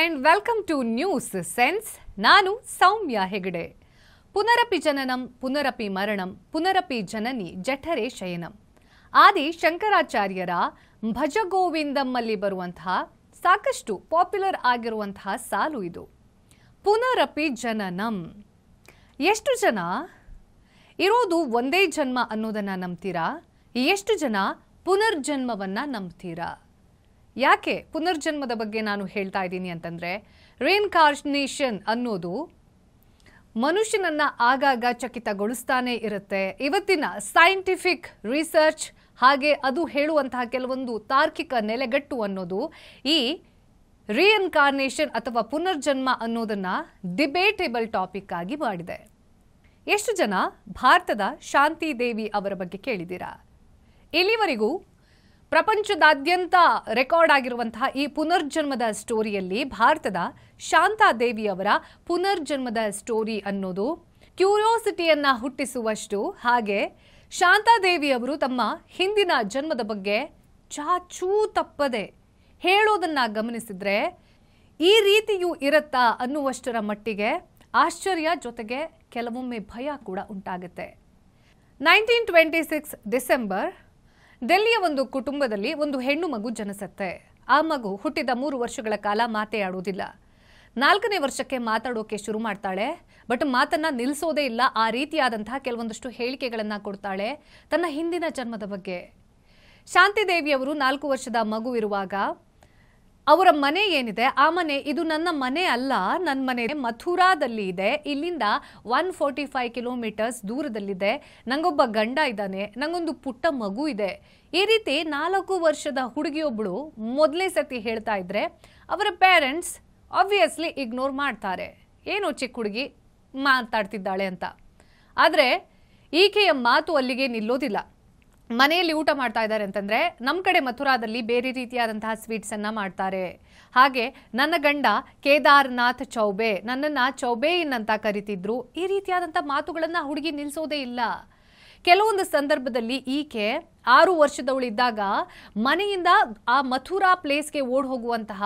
and welcome to News Sense ನಾನು ಸೌಮ್ಯ ಹೆಗಡೆ ಪುನರಪಿ ಜನನಂ ಪುನರಪಿ ಮರಣಂ ಪುನರಪಿ ಜನನಿ ಜಠರೆ ಶಯನಂ ಆದಿ ಶಂಕರಾಚಾರ್ಯರ ಭಜಗೋವಿಂದಮ್ಮಲ್ಲಿ ಬರುವಂತಹ ಸಾಕಷ್ಟು ಪಾಪ್ಯುಲರ್ ಆಗಿರುವಂತಹ ಸಾಲು ಇದು ಪುನರಪಿ ಜನನಂ ಎಷ್ಟು ಜನ ಇರೋದು ಒಂದೇ ಜನ್ಮ ಅನ್ನೋದನ್ನು ನಂಬ್ತೀರಾ ಎಷ್ಟು ಜನ ಪುನರ್ಜನ್ಮವನ್ನು ನಂಬ್ತೀರಾ ಯಾಕೆ ಪುನರ್ಜನ್ಮದ ಬಗ್ಗೆ ನಾನು ಹೇಳ್ತಾ ಇದ್ದೀನಿ ಅಂತಂದರೆ ರೇನ್ಕಾರ್ನೇಷನ್ ಅನ್ನೋದು ಮನುಷ್ಯನನ್ನು ಆಗಾಗ ಚಕಿತಗೊಳಿಸ್ತಾನೇ ಇರುತ್ತೆ ಇವತ್ತಿನ ಸೈಂಟಿಫಿಕ್ ರಿಸರ್ಚ್ ಹಾಗೆ ಅದು ಹೇಳುವಂತಹ ಕೆಲವೊಂದು ತಾರ್ಕಿಕ ನೆಲೆಗಟ್ಟು ಅನ್ನೋದು ಈ ರಿಇನ್ಕಾರ್ನೇಷನ್ ಅಥವಾ ಪುನರ್ಜನ್ಮ ಅನ್ನೋದನ್ನು ಡಿಬೇಟೇಬಲ್ ಟಾಪಿಕ್ ಆಗಿ ಮಾಡಿದೆ ಎಷ್ಟು ಜನ ಭಾರತದ ಶಾಂತಿ ದೇವಿ ಅವರ ಬಗ್ಗೆ ಕೇಳಿದ್ದೀರಾ ಇಲ್ಲಿವರೆಗೂ ಪ್ರಪಂಚದಾದ್ಯಂತ ರೆಕಾರ್ಡ್ ಆಗಿರುವಂತಹ ಈ ಪುನರ್ಜನ್ಮದ ಸ್ಟೋರಿಯಲ್ಲಿ ಭಾರತದ ಶಾಂತಾದೇವಿಯವರ ಪುನರ್ಜನ್ಮದ ಸ್ಟೋರಿ ಅನ್ನೋದು ಕ್ಯೂರಿಯಾಸಿಟಿಯನ್ನು ಹುಟ್ಟಿಸುವಷ್ಟು ಹಾಗೆ ಶಾಂತಾದೇವಿಯವರು ತಮ್ಮ ಹಿಂದಿನ ಜನ್ಮದ ಬಗ್ಗೆ ಚಾಚೂ ತಪ್ಪದೆ ಹೇಳೋದನ್ನು ಗಮನಿಸಿದರೆ ಈ ರೀತಿಯೂ ಇರತ್ತಾ ಅನ್ನುವಷ್ಟರ ಮಟ್ಟಿಗೆ ಆಶ್ಚರ್ಯ ಜೊತೆಗೆ ಕೆಲವೊಮ್ಮೆ ಭಯ ಕೂಡ ಉಂಟಾಗುತ್ತೆ ನೈನ್ಟೀನ್ ಟ್ವೆಂಟಿ ಸಿಕ್ಸ್ ಡಿಸೆಂಬರ್ ದೆಲ್ಲಿಯ ಒಂದು ಕುಟುಂಬದಲ್ಲಿ ಒಂದು ಹೆಣ್ಣು ಮಗು ಜನಿಸತ್ತೆ ಆ ಮಗು ಹುಟ್ಟಿದ ಮೂರು ವರ್ಷಗಳ ಕಾಲ ಮಾತೆಯಾಡುವುದಿಲ್ಲ ನಾಲ್ಕನೇ ವರ್ಷಕ್ಕೆ ಮಾತಾಡೋಕೆ ಶುರು ಮಾಡ್ತಾಳೆ ಬಟ್ ಮಾತನ್ನ ನಿಲ್ಲಿಸೋದೇ ಇಲ್ಲ ಆ ರೀತಿಯಾದಂತಹ ಕೆಲವೊಂದಷ್ಟು ಹೇಳಿಕೆಗಳನ್ನು ಕೊಡ್ತಾಳೆ ತನ್ನ ಹಿಂದಿನ ಜನ್ಮದ ಬಗ್ಗೆ ಶಾಂತಿದೇವಿಯವರು ನಾಲ್ಕು ವರ್ಷದ ಮಗು ಇರುವಾಗ ಅವರ ಮನೆ ಏನಿದೆ ಆ ಮನೆ ಇದು ನನ್ನ ಮನೆ ಅಲ್ಲ ನನ್ನ ಮನೆ ಮಥುರಾದಲ್ಲಿ ಇದೆ ಇಲ್ಲಿಂದ ಒನ್ ಫೋರ್ಟಿ ಫೈವ್ ಕಿಲೋಮೀಟರ್ಸ್ ದೂರದಲ್ಲಿದೆ ನಂಗೊಬ್ಬ ಗಂಡ ಇದ್ದಾನೆ ನಂಗೊಂದು ಪುಟ್ಟ ಮಗು ಇದೆ ಈ ರೀತಿ ನಾಲ್ಕು ವರ್ಷದ ಹುಡುಗಿಯೊಬ್ಬಳು ಮೊದಲೇ ಸತಿ ಹೇಳ್ತಾ ಇದ್ರೆ ಅವರ ಪೇರೆಂಟ್ಸ್ ಆಬ್ವಿಯಸ್ಲಿ ಇಗ್ನೋರ್ ಮಾಡ್ತಾರೆ ಏನು ಚಿಕ್ಕ ಹುಡುಗಿ ಮಾತಾಡ್ತಿದ್ದಾಳೆ ಅಂತ ಆದರೆ ಈಕೆಯ ಮಾತು ಅಲ್ಲಿಗೆ ನಿಲ್ಲೋದಿಲ್ಲ ಮನೆಯಲ್ಲಿ ಊಟ ಮಾಡ್ತಾ ಇದ್ದಾರೆ ಅಂತಂದರೆ ನಮ್ಮ ಕಡೆ ಮಥುರಾದಲ್ಲಿ ಬೇರೆ ರೀತಿಯಾದಂತಹ ಸ್ವೀಟ್ಸನ್ನು ಮಾಡ್ತಾರೆ ಹಾಗೆ ನನ್ನ ಗಂಡ ಕೇದಾರ್ನಾಥ್ ಚೌಬೆ ನನ್ನನ್ನು ಇನ್ ಅಂತ ಕರಿತಿದ್ರು ಈ ರೀತಿಯಾದಂಥ ಮಾತುಗಳನ್ನು ಹುಡುಗಿ ನಿಲ್ಲಿಸೋದೇ ಇಲ್ಲ ಕೆಲವೊಂದು ಸಂದರ್ಭದಲ್ಲಿ ಈಕೆ ಆರು ವರ್ಷದವಳಿದ್ದಾಗ ಮನೆಯಿಂದ ಆ ಮಥುರಾ ಪ್ಲೇಸ್ಗೆ ಓಡ್ ಹೋಗುವಂತಹ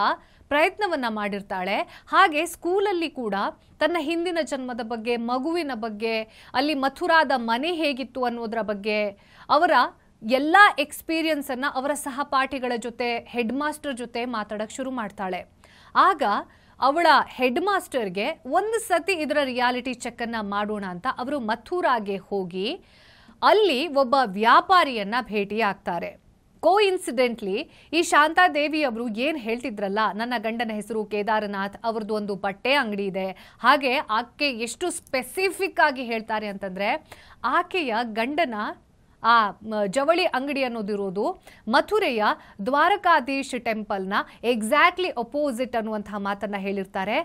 ಪ್ರಯತ್ನವನ್ನು ಮಾಡಿರ್ತಾಳೆ ಹಾಗೆ ಸ್ಕೂಲಲ್ಲಿ ಕೂಡ ತನ್ನ ಹಿಂದಿನ ಜನ್ಮದ ಬಗ್ಗೆ ಮಗುವಿನ ಬಗ್ಗೆ ಅಲ್ಲಿ ಮಥುರಾದ ಮನೆ ಹೇಗಿತ್ತು ಅನ್ನೋದರ ಬಗ್ಗೆ ಅವರ ಎಲ್ಲ ಎಕ್ಸ್ಪೀರಿಯನ್ಸನ್ನು ಅವರ ಸಹಪಾಠಿಗಳ ಜೊತೆ ಹೆಡ್ ಮಾಸ್ಟರ್ ಜೊತೆ ಮಾತಾಡೋಕ್ಕೆ ಶುರು ಮಾಡ್ತಾಳೆ ಆಗ ಅವಳ ಹೆಡ್ ಮಾಸ್ಟರ್ಗೆ ಒಂದು ಸತಿ ಇದರ ರಿಯಾಲಿಟಿ ಚೆಕ್ಕನ್ನು ಮಾಡೋಣ ಅಂತ ಅವರು ಮಥುರಾಗೆ ಹೋಗಿ ಅಲ್ಲಿ ಒಬ್ಬ ವ್ಯಾಪಾರಿಯನ್ನು ಭೇಟಿಯಾಗ್ತಾರೆ ಕೋ ಇನ್ಸಿಡೆಂಟ್ಲಿ ಈ ಶಾಂತಾದೇವಿ ಅವರು ಏನು ಹೇಳ್ತಿದ್ರಲ್ಲ ನನ್ನ ಗಂಡನ ಹೆಸರು ಕೇದಾರನಾಥ್ ಅವ್ರದ್ದು ಒಂದು ಬಟ್ಟೆ ಅಂಗಡಿ ಇದೆ ಹಾಗೆ ಆಕೆ ಎಷ್ಟು ಸ್ಪೆಸಿಫಿಕ್ ಆಗಿ ಹೇಳ್ತಾರೆ ಅಂತಂದರೆ ಆಕೆಯ ಗಂಡನ ಆ ಜವಳಿ ಅಂಗಡಿ ಅನ್ನೋದಿರೋದು ಮಥುರೆಯ ದ್ವಾರಕಾಧೀಶ್ ಟೆಂಪಲ್ನ ಎಕ್ಸಾಕ್ಟ್ಲಿ ಅಪೋಸಿಟ್ ಅನ್ನುವಂತಹ ಮಾತನ್ನು ಹೇಳಿರ್ತಾರೆ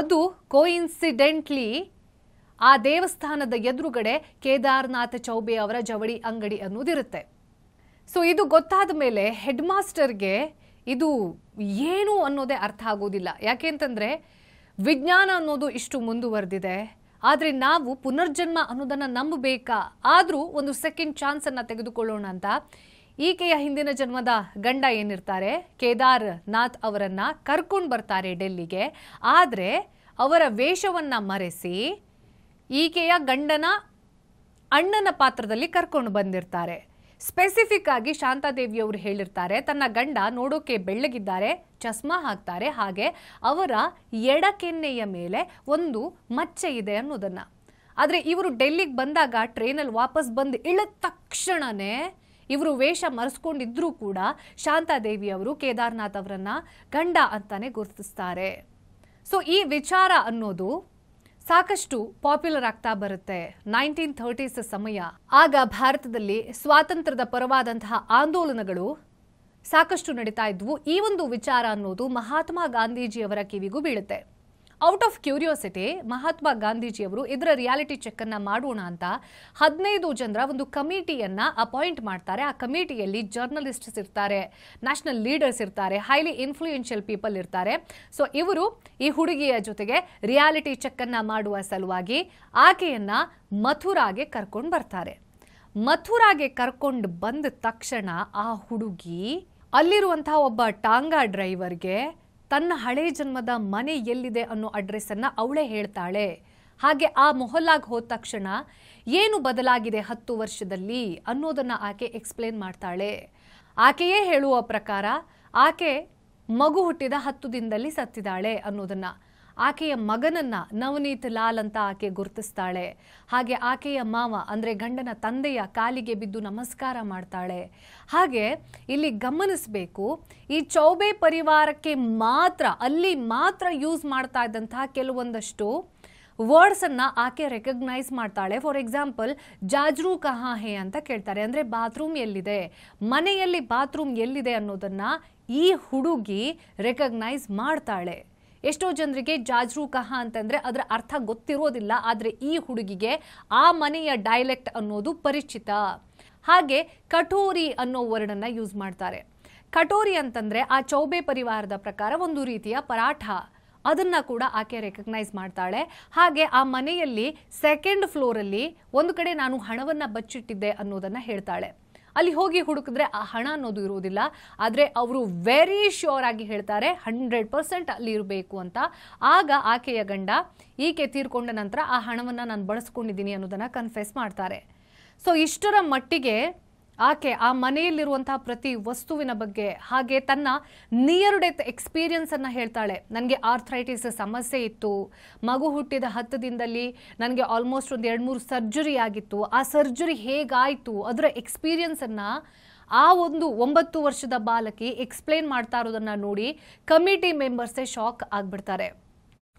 ಅದು ಕೋಇನ್ಸಿಡೆಂಟ್ಲಿ ಆ ದೇವಸ್ಥಾನದ ಎದುರುಗಡೆ ಕೇದಾರ್ನಾಥ್ ಚೌಬೆ ಅವರ ಜವಳಿ ಅಂಗಡಿ ಅನ್ನೋದಿರುತ್ತೆ ಸೊ ಇದು ಗೊತ್ತಾದ ಮೇಲೆ ಹೆಡ್ ಮಾಸ್ಟರ್ಗೆ ಇದು ಏನು ಅನ್ನೋದೇ ಅರ್ಥ ಆಗೋದಿಲ್ಲ ಯಾಕೆ ಅಂತಂದರೆ ವಿಜ್ಞಾನ ಅನ್ನೋದು ಇಷ್ಟು ಮುಂದುವರೆದಿದೆ ಆದರೆ ನಾವು ಪುನರ್ಜನ್ಮ ಅನ್ನೋದನ್ನು ನಂಬಬೇಕಾ ಆದರೂ ಒಂದು ಸೆಕೆಂಡ್ ಚಾನ್ಸನ್ನು ತೆಗೆದುಕೊಳ್ಳೋಣ ಅಂತ ಈಕೆಯ ಹಿಂದಿನ ಜನ್ಮದ ಗಂಡ ಏನಿರ್ತಾರೆ ಕೇದಾರ್ ನಾಥ್ ಅವರನ್ನು ಕರ್ಕೊಂಡು ಬರ್ತಾರೆ ಡೆಲ್ಲಿಗೆ ಆದರೆ ಅವರ ವೇಷವನ್ನು ಮರೆಸಿ ಈಕೆಯ ಗಂಡನ ಅಣ್ಣನ ಪಾತ್ರದಲ್ಲಿ ಕರ್ಕೊಂಡು ಬಂದಿರ್ತಾರೆ ಸ್ಪೆಸಿಫಿಕ್ ಆಗಿ ಅವರು ಹೇಳಿರ್ತಾರೆ ತನ್ನ ಗಂಡ ನೋಡೋಕೆ ಬೆಳ್ಳಗಿದ್ದಾರೆ ಚಸ್ಮಾ ಹಾಕ್ತಾರೆ ಹಾಗೆ ಅವರ ಎಡಕೆನ್ನೆಯ ಮೇಲೆ ಒಂದು ಮಚ್ಚೆ ಇದೆ ಅನ್ನೋದನ್ನು ಆದರೆ ಇವರು ಡೆಲ್ಲಿಗೆ ಬಂದಾಗ ಟ್ರೈನಲ್ಲಿ ವಾಪಸ್ ಬಂದು ಇಳಿದ ತಕ್ಷಣವೇ ಇವರು ವೇಷ ಮರೆಸ್ಕೊಂಡಿದ್ರೂ ಕೂಡ ಶಾಂತಾದೇವಿ ಅವರು ಕೇದಾರ್ನಾಥ್ ಅವರನ್ನ ಗಂಡ ಅಂತಾನೆ ಗುರುತಿಸ್ತಾರೆ ಸೊ ಈ ವಿಚಾರ ಅನ್ನೋದು ಸಾಕಷ್ಟು ಪಾಪ್ಯುಲರ್ ಆಗ್ತಾ ಬರುತ್ತೆ ನೈನ್ಟೀನ್ ಥರ್ಟೀಸ್ ಸಮಯ ಆಗ ಭಾರತದಲ್ಲಿ ಸ್ವಾತಂತ್ರ್ಯದ ಪರವಾದಂತಹ ಆಂದೋಲನಗಳು ಸಾಕಷ್ಟು ನಡೀತಾ ಇದ್ವು ಈ ಒಂದು ವಿಚಾರ ಅನ್ನೋದು ಮಹಾತ್ಮ ಗಾಂಧೀಜಿಯವರ ಕಿವಿಗೂ ಬೀಳುತ್ತೆ ಔಟ್ ಆಫ್ ಕ್ಯೂರಿಯಾಸಿಟಿ ಮಹಾತ್ಮ ಗಾಂಧೀಜಿಯವರು ಇದರ ರಿಯಾಲಿಟಿ ಚೆಕ್ ಅನ್ನ ಮಾಡೋಣ ಅಂತ ಹದಿನೈದು ಜನರ ಒಂದು ಕಮಿಟಿಯನ್ನ ಅಪಾಯಿಂಟ್ ಮಾಡ್ತಾರೆ ಆ ಕಮಿಟಿಯಲ್ಲಿ ಜರ್ನಲಿಸ್ಟ್ಸ್ ಇರ್ತಾರೆ ನ್ಯಾಷನಲ್ ಲೀಡರ್ಸ್ ಇರ್ತಾರೆ ಹೈಲಿ ಇನ್ಫ್ಲೂಯೆನ್ಷಿಯಲ್ ಪೀಪಲ್ ಇರ್ತಾರೆ ಸೊ ಇವರು ಈ ಹುಡುಗಿಯ ಜೊತೆಗೆ ರಿಯಾಲಿಟಿ ಚೆಕ್ ಅನ್ನ ಮಾಡುವ ಸಲುವಾಗಿ ಆಕೆಯನ್ನ ಮಥುರಾಗೆ ಕರ್ಕೊಂಡು ಬರ್ತಾರೆ ಮಥುರಾಗೆ ಕರ್ಕೊಂಡು ಬಂದ ತಕ್ಷಣ ಆ ಹುಡುಗಿ ಅಲ್ಲಿರುವಂತಹ ಒಬ್ಬ ಟಾಂಗಾ ಡ್ರೈವರ್ಗೆ ತನ್ನ ಹಳೆ ಜನ್ಮದ ಮನೆ ಎಲ್ಲಿದೆ ಅನ್ನೋ ಅಡ್ರೆಸ್ಸನ್ನು ಅವಳೇ ಹೇಳ್ತಾಳೆ ಹಾಗೆ ಆ ಮೊಹಲ್ಲಾಗ್ ಹೋದ ತಕ್ಷಣ ಏನು ಬದಲಾಗಿದೆ ಹತ್ತು ವರ್ಷದಲ್ಲಿ ಅನ್ನೋದನ್ನ ಆಕೆ ಎಕ್ಸ್ಪ್ಲೇನ್ ಮಾಡ್ತಾಳೆ ಆಕೆಯೇ ಹೇಳುವ ಪ್ರಕಾರ ಆಕೆ ಮಗು ಹುಟ್ಟಿದ ಹತ್ತು ದಿನದಲ್ಲಿ ಸತ್ತಿದ್ದಾಳೆ ಅನ್ನೋದನ್ನ ಆಕೆಯ ಮಗನನ್ನ ನವನೀತ್ ಲಾಲ್ ಅಂತ ಆಕೆ ಗುರುತಿಸ್ತಾಳೆ ಹಾಗೆ ಆಕೆಯ ಮಾವ ಅಂದ್ರೆ ಗಂಡನ ತಂದೆಯ ಕಾಲಿಗೆ ಬಿದ್ದು ನಮಸ್ಕಾರ ಮಾಡ್ತಾಳೆ ಹಾಗೆ ಇಲ್ಲಿ ಗಮನಿಸಬೇಕು ಈ ಚೌಬೆ ಪರಿವಾರಕ್ಕೆ ಮಾತ್ರ ಅಲ್ಲಿ ಮಾತ್ರ ಯೂಸ್ ಮಾಡ್ತಾ ಇದ್ದಂತಹ ಕೆಲವೊಂದಷ್ಟು ವರ್ಡ್ಸನ್ನು ಆಕೆ ರೆಕಗ್ನೈಸ್ ಮಾಡ್ತಾಳೆ ಫಾರ್ ಎಕ್ಸಾಂಪಲ್ ಜಾಜ್ರೂ ಕಹಾ ಹೇ ಅಂತ ಕೇಳ್ತಾರೆ ಅಂದರೆ ಬಾತ್ರೂಮ್ ಎಲ್ಲಿದೆ ಮನೆಯಲ್ಲಿ ಬಾತ್ರೂಮ್ ಎಲ್ಲಿದೆ ಅನ್ನೋದನ್ನ ಈ ಹುಡುಗಿ ರೆಕಗ್ನೈಸ್ ಮಾಡ್ತಾಳೆ ಎಷ್ಟೋ ಜನರಿಗೆ ಜಾಜ್ರೂ ಕಹ ಅಂತಂದ್ರೆ ಅದರ ಅರ್ಥ ಗೊತ್ತಿರೋದಿಲ್ಲ ಆದರೆ ಈ ಹುಡುಗಿಗೆ ಆ ಮನೆಯ ಡೈಲೆಕ್ಟ್ ಅನ್ನೋದು ಪರಿಚಿತ ಹಾಗೆ ಕಠೋರಿ ಅನ್ನೋ ವರ್ಡನ್ನ ಯೂಸ್ ಮಾಡ್ತಾರೆ ಕಟೋರಿ ಅಂತಂದ್ರೆ ಆ ಚೌಬೆ ಪರಿವಾರದ ಪ್ರಕಾರ ಒಂದು ರೀತಿಯ ಪರಾಠ ಅದನ್ನ ಕೂಡ ಆಕೆ ರೆಕಗ್ನೈಸ್ ಮಾಡ್ತಾಳೆ ಹಾಗೆ ಆ ಮನೆಯಲ್ಲಿ ಸೆಕೆಂಡ್ ಫ್ಲೋರಲ್ಲಿ ಒಂದು ಕಡೆ ನಾನು ಹಣವನ್ನು ಬಚ್ಚಿಟ್ಟಿದ್ದೆ ಅನ್ನೋದನ್ನು ಹೇಳ್ತಾಳೆ ಅಲ್ಲಿ ಹೋಗಿ ಹುಡುಕಿದ್ರೆ ಆ ಹಣ ಅನ್ನೋದು ಇರುವುದಿಲ್ಲ ಆದರೆ ಅವರು ವೆರಿ ಶ್ಯೂರ್ ಆಗಿ ಹೇಳ್ತಾರೆ ಹಂಡ್ರೆಡ್ ಪರ್ಸೆಂಟ್ ಅಲ್ಲಿ ಇರಬೇಕು ಅಂತ ಆಗ ಆಕೆಯ ಗಂಡ ಈಕೆ ತೀರ್ಕೊಂಡ ನಂತರ ಆ ಹಣವನ್ನು ನಾನು ಬಳಸ್ಕೊಂಡಿದ್ದೀನಿ ಅನ್ನೋದನ್ನು ಕನ್ಫೆಸ್ ಮಾಡ್ತಾರೆ ಸೊ ಇಷ್ಟರ ಮಟ್ಟಿಗೆ ಆಕೆ ಆ ಮನೆಯಲ್ಲಿರುವಂತಹ ಪ್ರತಿ ವಸ್ತುವಿನ ಬಗ್ಗೆ ಹಾಗೆ ತನ್ನ ನಿಯರ್ ಡೆತ್ ಎಕ್ಸ್ಪೀರಿಯನ್ಸ್ ಅನ್ನ ಹೇಳ್ತಾಳೆ ನನಗೆ ಆರ್ಥ್ರೈಟಿಸ್ ಸಮಸ್ಯೆ ಇತ್ತು ಮಗು ಹುಟ್ಟಿದ ಹತ್ತು ದಿನದಲ್ಲಿ ನನಗೆ ಆಲ್ಮೋಸ್ಟ್ ಒಂದು ಎರಡು ಮೂರು ಸರ್ಜರಿ ಆಗಿತ್ತು ಆ ಸರ್ಜರಿ ಹೇಗಾಯಿತು ಅದರ ಎಕ್ಸ್ಪೀರಿಯನ್ಸ್ ಅನ್ನ ಆ ಒಂದು ಒಂಬತ್ತು ವರ್ಷದ ಬಾಲಕಿ ಎಕ್ಸ್ಪ್ಲೇನ್ ಮಾಡ್ತಾ ಇರೋದನ್ನ ನೋಡಿ ಕಮಿಟಿ ಮೆಂಬರ್ಸೇ ಶಾಕ್ ಆಗ್ಬಿಡ್ತಾರೆ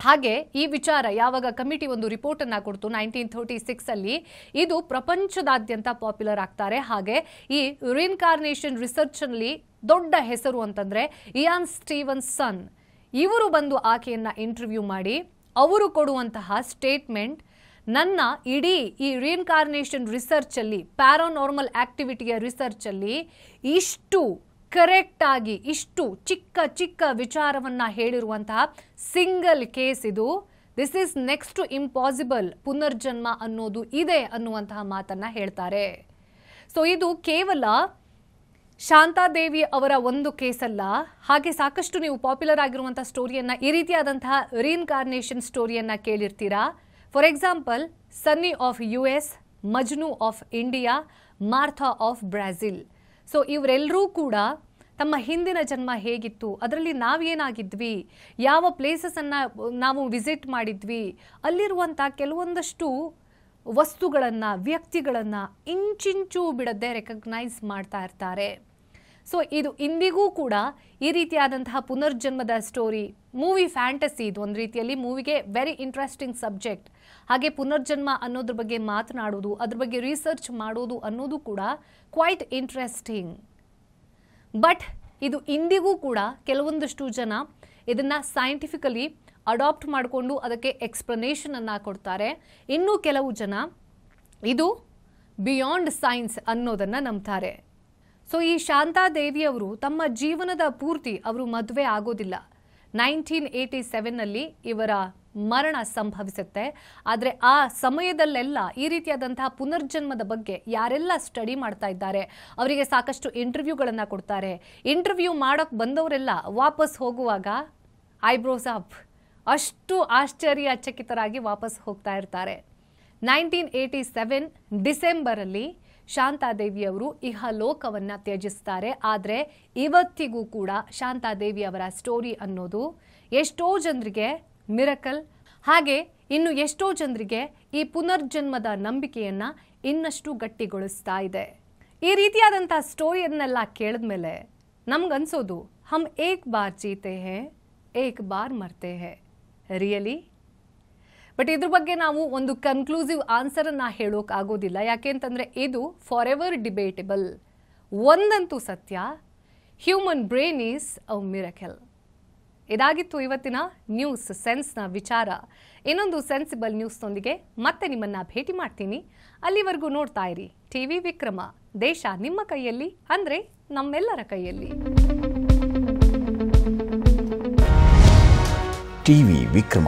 ಹಾಗೆ ಈ ವಿಚಾರ ಯಾವಾಗ ಕಮಿಟಿ ಒಂದು ರಿಪೋರ್ಟ್ ಅನ್ನ ಕೊಡ್ತು ನೈನ್ಟೀನ್ ಥರ್ಟಿ ಸಿಕ್ಸ್ ಅಲ್ಲಿ ಇದು ಪ್ರಪಂಚದಾದ್ಯಂತ ಪಾಪ್ಯುಲರ್ ಆಗ್ತಾರೆ ಹಾಗೆ ಈ ರಿಇನ್ಕಾರ್ನೇಷನ್ ರಿಸರ್ಚ್ ಅಲ್ಲಿ ದೊಡ್ಡ ಹೆಸರು ಅಂತಂದ್ರೆ ಇಯಾನ್ ಸ್ಟೀವನ್ ಸನ್ ಇವರು ಬಂದು ಆಕೆಯನ್ನ ಇಂಟರ್ವ್ಯೂ ಮಾಡಿ ಅವರು ಕೊಡುವಂತಹ ಸ್ಟೇಟ್ಮೆಂಟ್ ನನ್ನ ಇಡೀ ಈ ರಿಸರ್ಚ್ ರಿಸರ್ಚಲ್ಲಿ ಪ್ಯಾರಾನಾರ್ಮಲ್ ಆಕ್ಟಿವಿಟಿಯ ರಿಸರ್ಚಲ್ಲಿ ಇಷ್ಟು ಕರೆಕ್ಟ್ ಆಗಿ ಇಷ್ಟು ಚಿಕ್ಕ ಚಿಕ್ಕ ವಿಚಾರವನ್ನ ಹೇಳಿರುವಂತಹ ಸಿಂಗಲ್ ಕೇಸ್ ಇದು ದಿಸ್ ಇಸ್ ನೆಕ್ಸ್ಟ್ ಇಂಪಾಸಿಬಲ್ ಪುನರ್ಜನ್ಮ ಅನ್ನೋದು ಇದೆ ಅನ್ನುವಂತಹ ಮಾತನ್ನ ಹೇಳ್ತಾರೆ ಸೊ ಇದು ಕೇವಲ ಶಾಂತಾದೇವಿ ಅವರ ಒಂದು ಕೇಸಲ್ಲ ಹಾಗೆ ಸಾಕಷ್ಟು ನೀವು ಪಾಪ್ಯುಲರ್ ಆಗಿರುವಂತಹ ಸ್ಟೋರಿಯನ್ನ ಈ ರೀತಿಯಾದಂತಹ ರೀಇನ್ಕಾರ್ನೇಷನ್ ಸ್ಟೋರಿಯನ್ನ ಕೇಳಿರ್ತೀರಾ for example Sunny of U S Majnu of India Martha of Brazil so ಇವರೆಲ್ಲರೂ ಕೂಡ ತಮ್ಮ ಹಿಂದಿನ ಜನ್ಮ ಹೇಗಿತ್ತು ಅದರಲ್ಲಿ ನಾವೇನಾಗಿದ್ವಿ ಯಾವ ಪ್ಲೇಸಸನ್ನು ನಾವು ವಿಸಿಟ್ ಮಾಡಿದ್ವಿ ಅಲ್ಲಿರುವಂಥ ಕೆಲವೊಂದಷ್ಟು ವಸ್ತುಗಳನ್ನು ವ್ಯಕ್ತಿಗಳನ್ನು ಇಂಚಿಂಚು ಬಿಡದೆ ರೆಕಗ್ನೈಸ್ ಮಾಡ್ತಾ ಇರ್ತಾರೆ ಸೊ ಇದು ಇಂದಿಗೂ ಕೂಡ ಈ ರೀತಿಯಾದಂತಹ ಪುನರ್ಜನ್ಮದ ಸ್ಟೋರಿ ಮೂವಿ ಫ್ಯಾಂಟಸಿ ಇದು ಒಂದು ರೀತಿಯಲ್ಲಿ ಮೂವಿಗೆ ವೆರಿ ಇಂಟ್ರೆಸ್ಟಿಂಗ್ ಸಬ್ಜೆಕ್ಟ್ ಹಾಗೆ ಪುನರ್ಜನ್ಮ ಅನ್ನೋದ್ರ ಬಗ್ಗೆ ಮಾತನಾಡೋದು ಅದ್ರ ಬಗ್ಗೆ ರಿಸರ್ಚ್ ಮಾಡೋದು ಅನ್ನೋದು ಕೂಡ ಕ್ವೈಟ್ ಇಂಟ್ರೆಸ್ಟಿಂಗ್ ಬಟ್ ಇದು ಇಂದಿಗೂ ಕೂಡ ಕೆಲವೊಂದಷ್ಟು ಜನ ಇದನ್ನು ಸೈಂಟಿಫಿಕಲಿ ಅಡಾಪ್ಟ್ ಮಾಡಿಕೊಂಡು ಅದಕ್ಕೆ ಎಕ್ಸ್ಪ್ಲನೇಷನ್ ಅನ್ನು ಕೊಡ್ತಾರೆ ಇನ್ನೂ ಕೆಲವು ಜನ ಇದು ಬಿಯಾಂಡ್ ಸೈನ್ಸ್ ಅನ್ನೋದನ್ನು ನಂಬ್ತಾರೆ ಸೊ ಈ ಶಾಂತಾದೇವಿ ಅವರು ತಮ್ಮ ಜೀವನದ ಪೂರ್ತಿ ಅವರು ಮದುವೆ ಆಗೋದಿಲ್ಲ ನೈನ್ಟೀನ್ ಏಯ್ಟಿ ಸೆವೆನ್ನಲ್ಲಿ ಇವರ ಮರಣ ಸಂಭವಿಸುತ್ತೆ ಆದರೆ ಆ ಸಮಯದಲ್ಲೆಲ್ಲ ಈ ರೀತಿಯಾದಂತಹ ಪುನರ್ಜನ್ಮದ ಬಗ್ಗೆ ಯಾರೆಲ್ಲ ಸ್ಟಡಿ ಮಾಡ್ತಾ ಇದ್ದಾರೆ ಅವರಿಗೆ ಸಾಕಷ್ಟು ಇಂಟರ್ವ್ಯೂಗಳನ್ನು ಕೊಡ್ತಾರೆ ಇಂಟರ್ವ್ಯೂ ಮಾಡೋಕ್ಕೆ ಬಂದವರೆಲ್ಲ ವಾಪಸ್ ಹೋಗುವಾಗ ಐಬ್ರೋಸ್ ಅಪ್ ಅಷ್ಟು ಆಶ್ಚರ್ಯಚಕಿತರಾಗಿ ವಾಪಸ್ ಹೋಗ್ತಾ ಇರ್ತಾರೆ ನೈನ್ಟೀನ್ ಏಯ್ಟಿ ಸೆವೆನ್ ಡಿಸೆಂಬರಲ್ಲಿ ಶಾಂತಾದೇವಿಯವರು ಲೋಕವನ್ನ ತ್ಯಜಿಸ್ತಾರೆ ಆದರೆ ಇವತ್ತಿಗೂ ಕೂಡ ಶಾಂತಾದೇವಿ ಅವರ ಸ್ಟೋರಿ ಅನ್ನೋದು ಎಷ್ಟೋ ಜನರಿಗೆ ಮಿರಕಲ್ ಹಾಗೆ ಇನ್ನು ಎಷ್ಟೋ ಜನರಿಗೆ ಈ ಪುನರ್ಜನ್ಮದ ನಂಬಿಕೆಯನ್ನ ಇನ್ನಷ್ಟು ಗಟ್ಟಿಗೊಳಿಸ್ತಾ ಇದೆ ಈ ರೀತಿಯಾದಂಥ ಸ್ಟೋರಿಯನ್ನೆಲ್ಲ ಕೇಳಿದ್ಮೇಲೆ ನಮ್ಗನ್ಸೋದು ಹಮ್ ಏಕ್ ಬಾರ್ ಜೀತೆ ಹೇ ಏಕ್ ಬಾರ್ ಮರ್ತೆ ಹೇ ರಿಯಲಿ ಬಟ್ ಇದ್ರ ಬಗ್ಗೆ ನಾವು ಒಂದು ಕನ್ಕ್ಲೂಸಿವ್ ಆನ್ಸರನ್ನು ಹೇಳೋಕೆ ಆಗೋದಿಲ್ಲ ಯಾಕೆಂತಂದರೆ ಇದು ಫಾರ್ ಎವರ್ ಡಿಬೇಟೆಬಲ್ ಒಂದಂತೂ ಸತ್ಯ human brain is a miracle ಇದಾಗಿತ್ತು ಇವತ್ತಿನ ನ್ಯೂಸ್ ಸೆನ್ಸ್ನ ವಿಚಾರ ಇನ್ನೊಂದು ಸೆನ್ಸಿಬಲ್ ನ್ಯೂಸ್ನೊಂದಿಗೆ ಮತ್ತೆ ನಿಮ್ಮನ್ನು ಭೇಟಿ ಮಾಡ್ತೀನಿ ಅಲ್ಲಿವರೆಗೂ ನೋಡ್ತಾ ಇರಿ ಟಿ ವಿ ವಿಕ್ರಮ ದೇಶ ನಿಮ್ಮ ಕೈಯಲ್ಲಿ ಅಂದರೆ ನಮ್ಮೆಲ್ಲರ ಕೈಯಲ್ಲಿ ಟಿವಿ ವಿಕ್ರಮ